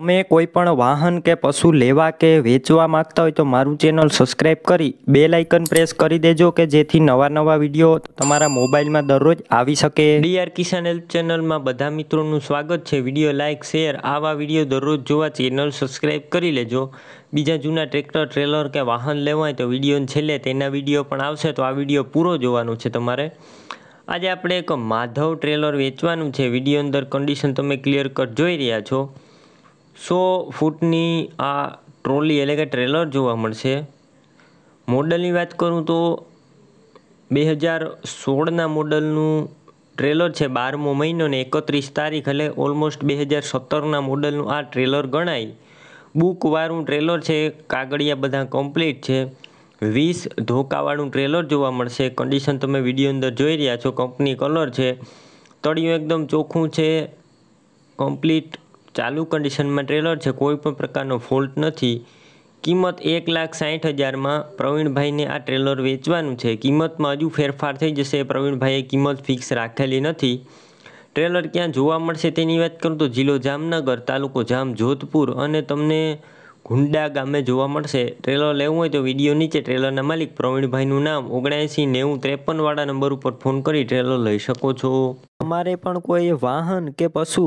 તમે કોઈ પણ વાહન કે પશુ લેવા કે વેચવા માંગતા હોય તો મારું ચેનલ સબસ્ક્રાઈબ કરી બે લાઇકન પ્રેસ કરી દેજો કે જેથી નવા નવા વિડીયો તમારા મોબાઈલમાં દરરોજ આવી શકે ડીઆર કિસાન હેલ્પ ચેનલમાં બધા મિત્રોનું સ્વાગત છે વિડીયો લાઇક શેર આવા વિડીયો દરરોજ જોવા ચેનલ સબસ્ક્રાઈબ કરી લેજો બીજા જૂના ટ્રેક્ટર ટ્રેલર કે વાહન લેવા હોય તો વિડીયો છેલ્લે તેના વિડીયો પણ આવશે તો આ વિડીયો પૂરો જોવાનો છે તમારે આજે આપણે એક માધવ ટ્રેલર વેચવાનું છે વિડીયો અંદર કન્ડિશન તમે ક્લિયર કટ જોઈ રહ્યા છો સો ફૂટની આ ટ્રોલી એટલે કે ટ્રેલર જોવા મળશે મોડલની વાત કરું તો બે હજાર સોળના મોડલનું ટ્રેલર છે બારમો મહિનો ને એકત્રીસ તારીખ એટલે ઓલમોસ્ટ બે હજાર સત્તરના મોડલનું આ ટ્રેલર ગણાય બુકવાળું ટ્રેલર છે કાગળિયા બધા કમ્પ્લીટ છે વીસ ધોકાવાળું ટ્રેલર જોવા મળશે કન્ડિશન તમે વિડીયો અંદર જોઈ રહ્યા છો કંપની કલર છે તળિયું એકદમ ચોખ્ખું છે કમ્પ્લીટ ચાલુ કન્ડિશનમાં ટ્રેલર છે કોઈ પણ પ્રકારનો ફોલ્ટ નથી કિંમત એક લાખ સાહીઠ હજારમાં પ્રવીણભાઈને આ ટ્રેલર વેચવાનું છે કિંમતમાં હજુ ફેરફાર થઈ જશે પ્રવીણભાઈએ કિંમત ફિક્સ રાખેલી નથી ટ્રેલર ક્યાં જોવા મળશે તેની વાત કરું તો જિલ્લો જામનગર તાલુકો જામ જોધપુર અને તમને ગુંડા ગામે જોવા મળશે ટ્રેલર લેવું હોય તો વિડીયો નીચે ટ્રેલરના માલિક પ્રવીણભાઈનું નામ ઓગણએંસી નેવું ત્રેપનવાળા નંબર ઉપર ફોન કરી ટ્રેલર લઈ શકો છો અમારે પણ કોઈ વાહન કે પશુ